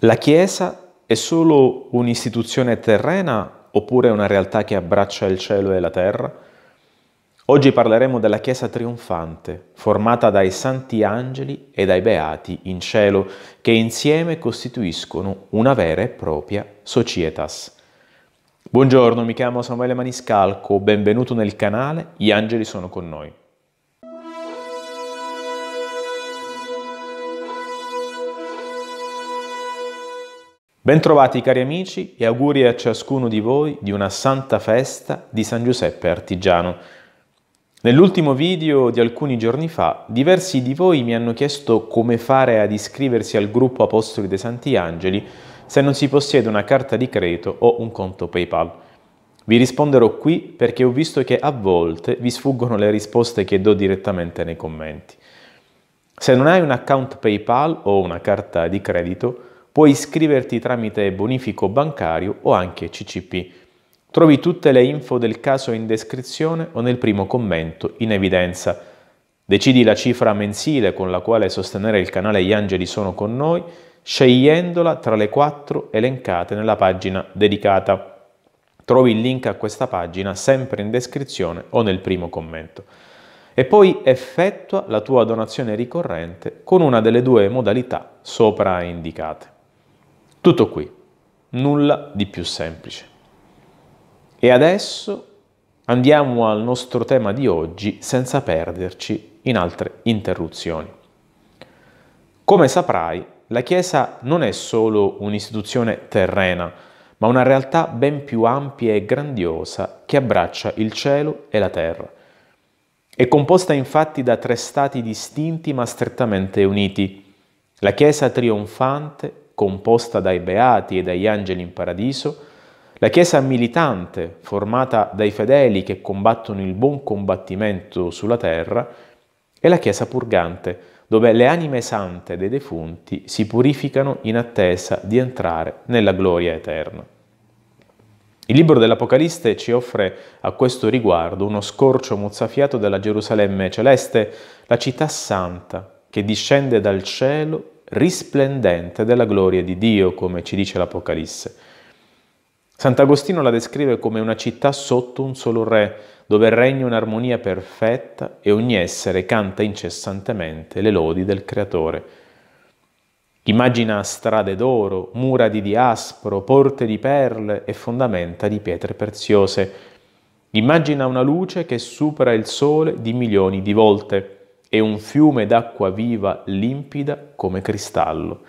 La Chiesa è solo un'istituzione terrena oppure una realtà che abbraccia il cielo e la terra? Oggi parleremo della Chiesa trionfante, formata dai santi angeli e dai beati in cielo, che insieme costituiscono una vera e propria societas. Buongiorno, mi chiamo Samuele Maniscalco, benvenuto nel canale Gli angeli sono con noi. Bentrovati cari amici e auguri a ciascuno di voi di una santa festa di San Giuseppe Artigiano. Nell'ultimo video di alcuni giorni fa, diversi di voi mi hanno chiesto come fare ad iscriversi al gruppo Apostoli dei Santi Angeli se non si possiede una carta di credito o un conto PayPal. Vi risponderò qui perché ho visto che a volte vi sfuggono le risposte che do direttamente nei commenti. Se non hai un account PayPal o una carta di credito, Puoi iscriverti tramite bonifico bancario o anche CCP. Trovi tutte le info del caso in descrizione o nel primo commento in evidenza. Decidi la cifra mensile con la quale sostenere il canale Gli Angeli Sono con noi, scegliendola tra le quattro elencate nella pagina dedicata. Trovi il link a questa pagina sempre in descrizione o nel primo commento. E poi effettua la tua donazione ricorrente con una delle due modalità sopra indicate. Tutto qui, nulla di più semplice. E adesso andiamo al nostro tema di oggi senza perderci in altre interruzioni. Come saprai, la Chiesa non è solo un'istituzione terrena, ma una realtà ben più ampia e grandiosa che abbraccia il cielo e la terra. È composta infatti da tre stati distinti ma strettamente uniti, la Chiesa trionfante composta dai beati e dagli angeli in paradiso, la Chiesa militante, formata dai fedeli che combattono il buon combattimento sulla terra, e la Chiesa purgante, dove le anime sante dei defunti si purificano in attesa di entrare nella gloria eterna. Il libro dell'Apocalisse ci offre a questo riguardo uno scorcio mozzafiato della Gerusalemme celeste, la città santa che discende dal cielo risplendente della gloria di Dio, come ci dice l'Apocalisse. Sant'Agostino la descrive come una città sotto un solo re, dove regna un'armonia perfetta e ogni essere canta incessantemente le lodi del Creatore. Immagina strade d'oro, mura di diaspro, porte di perle e fondamenta di pietre preziose. Immagina una luce che supera il sole di milioni di volte e un fiume d'acqua viva limpida come cristallo,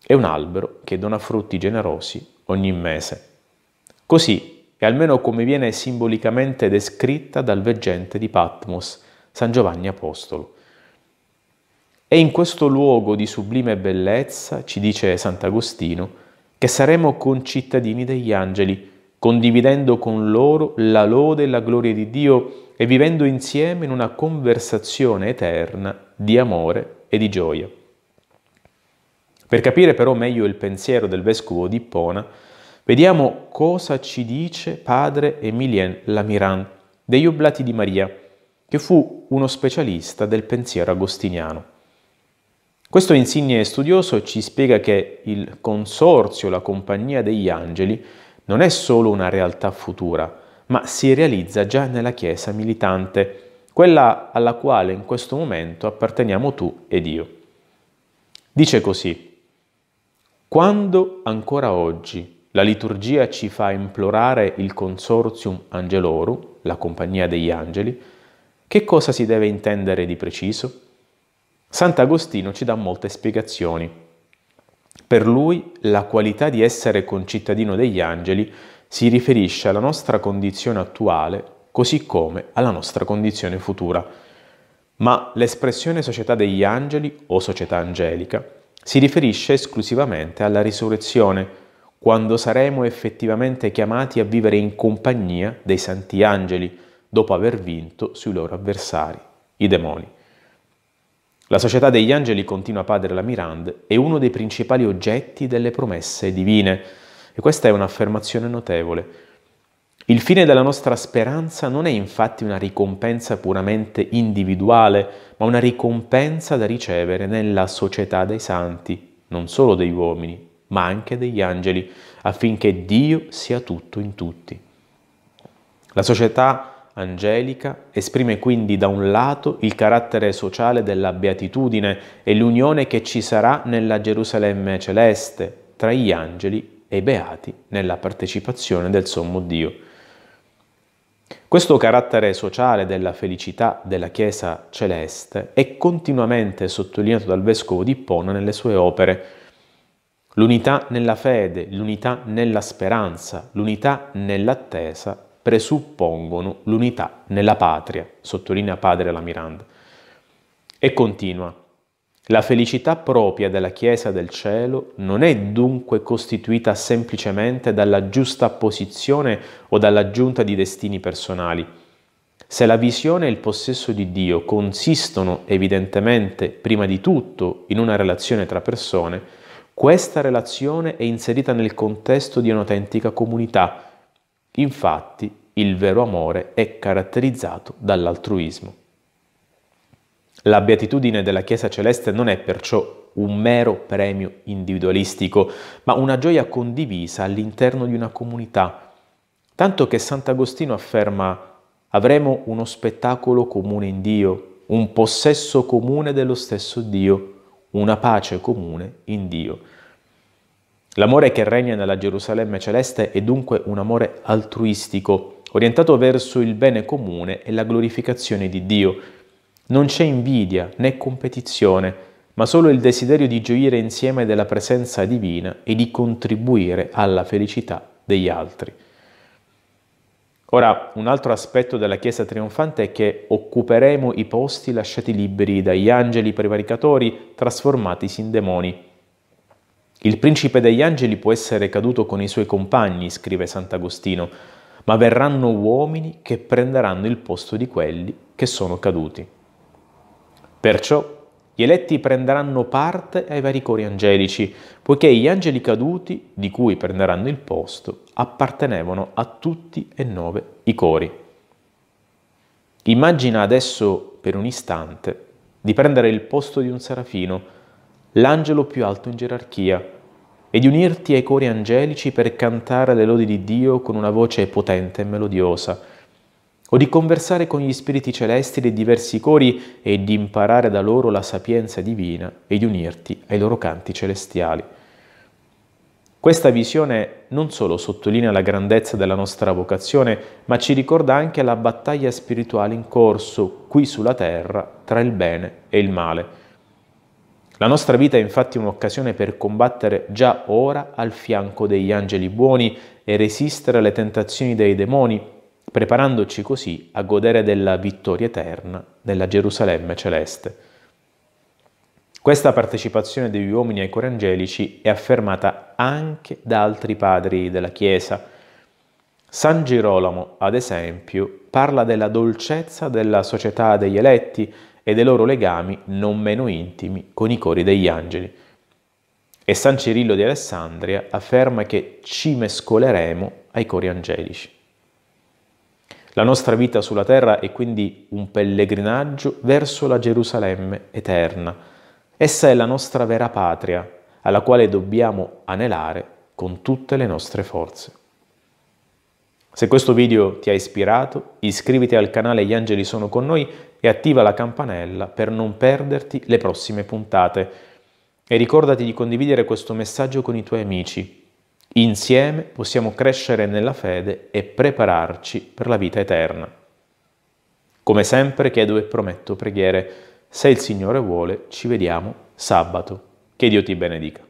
È un albero che dona frutti generosi ogni mese. Così è almeno come viene simbolicamente descritta dal veggente di Patmos, San Giovanni Apostolo. È in questo luogo di sublime bellezza, ci dice Sant'Agostino, che saremo concittadini degli angeli, condividendo con loro la lode e la gloria di Dio e vivendo insieme in una conversazione eterna di amore e di gioia. Per capire però meglio il pensiero del vescovo di Ippona, vediamo cosa ci dice padre Emilien Lamiran degli Oblati di Maria, che fu uno specialista del pensiero agostiniano. Questo insigne studioso ci spiega che il consorzio, la compagnia degli angeli, non è solo una realtà futura, ma si realizza già nella Chiesa militante, quella alla quale in questo momento apparteniamo tu ed io. Dice così, quando ancora oggi la liturgia ci fa implorare il consortium angelorum, la compagnia degli angeli, che cosa si deve intendere di preciso? Sant'Agostino ci dà molte spiegazioni. Per lui la qualità di essere concittadino degli angeli si riferisce alla nostra condizione attuale così come alla nostra condizione futura. Ma l'espressione società degli angeli o società angelica si riferisce esclusivamente alla risurrezione, quando saremo effettivamente chiamati a vivere in compagnia dei santi angeli, dopo aver vinto sui loro avversari, i demoni. La Società degli Angeli, continua Padre Lamirand, è uno dei principali oggetti delle promesse divine e questa è un'affermazione notevole. Il fine della nostra speranza non è infatti una ricompensa puramente individuale, ma una ricompensa da ricevere nella società dei santi, non solo degli uomini, ma anche degli angeli, affinché Dio sia tutto in tutti. La società angelica esprime quindi da un lato il carattere sociale della beatitudine e l'unione che ci sarà nella Gerusalemme celeste tra gli angeli e i beati nella partecipazione del sommo Dio. Questo carattere sociale della felicità della Chiesa celeste è continuamente sottolineato dal vescovo di Ippona nelle sue opere. L'unità nella fede, l'unità nella speranza, l'unità nell'attesa presuppongono l'unità nella patria, sottolinea padre la Miranda. E continua. La felicità propria della Chiesa del cielo non è dunque costituita semplicemente dalla giusta posizione o dall'aggiunta di destini personali. Se la visione e il possesso di Dio consistono evidentemente prima di tutto in una relazione tra persone, questa relazione è inserita nel contesto di un'autentica comunità, Infatti il vero amore è caratterizzato dall'altruismo. La beatitudine della Chiesa celeste non è perciò un mero premio individualistico, ma una gioia condivisa all'interno di una comunità. Tanto che Sant'Agostino afferma avremo uno spettacolo comune in Dio, un possesso comune dello stesso Dio, una pace comune in Dio. L'amore che regna nella Gerusalemme celeste è dunque un amore altruistico, orientato verso il bene comune e la glorificazione di Dio. Non c'è invidia né competizione, ma solo il desiderio di gioire insieme della presenza divina e di contribuire alla felicità degli altri. Ora, un altro aspetto della Chiesa trionfante è che occuperemo i posti lasciati liberi dagli angeli prevaricatori trasformatisi in demoni. Il principe degli angeli può essere caduto con i suoi compagni, scrive Sant'Agostino, ma verranno uomini che prenderanno il posto di quelli che sono caduti. Perciò gli eletti prenderanno parte ai vari cori angelici, poiché gli angeli caduti, di cui prenderanno il posto, appartenevano a tutti e nove i cori. Immagina adesso per un istante di prendere il posto di un serafino, l'angelo più alto in gerarchia, e di unirti ai cori angelici per cantare le lodi di Dio con una voce potente e melodiosa, o di conversare con gli spiriti celesti dei diversi cori e di imparare da loro la sapienza divina e di unirti ai loro canti celestiali. Questa visione non solo sottolinea la grandezza della nostra vocazione, ma ci ricorda anche la battaglia spirituale in corso qui sulla terra tra il bene e il male la nostra vita è infatti un'occasione per combattere già ora al fianco degli angeli buoni e resistere alle tentazioni dei demoni, preparandoci così a godere della vittoria eterna nella Gerusalemme celeste. Questa partecipazione degli uomini ai cori angelici è affermata anche da altri padri della Chiesa. San Girolamo, ad esempio, parla della dolcezza della società degli eletti e dei loro legami non meno intimi con i cori degli angeli. E San Cirillo di Alessandria afferma che ci mescoleremo ai cori angelici. La nostra vita sulla terra è quindi un pellegrinaggio verso la Gerusalemme eterna. Essa è la nostra vera patria, alla quale dobbiamo anelare con tutte le nostre forze. Se questo video ti ha ispirato, iscriviti al canale Gli Angeli Sono Con Noi e attiva la campanella per non perderti le prossime puntate. E ricordati di condividere questo messaggio con i tuoi amici. Insieme possiamo crescere nella fede e prepararci per la vita eterna. Come sempre chiedo e prometto preghiere. Se il Signore vuole, ci vediamo sabato. Che Dio ti benedica.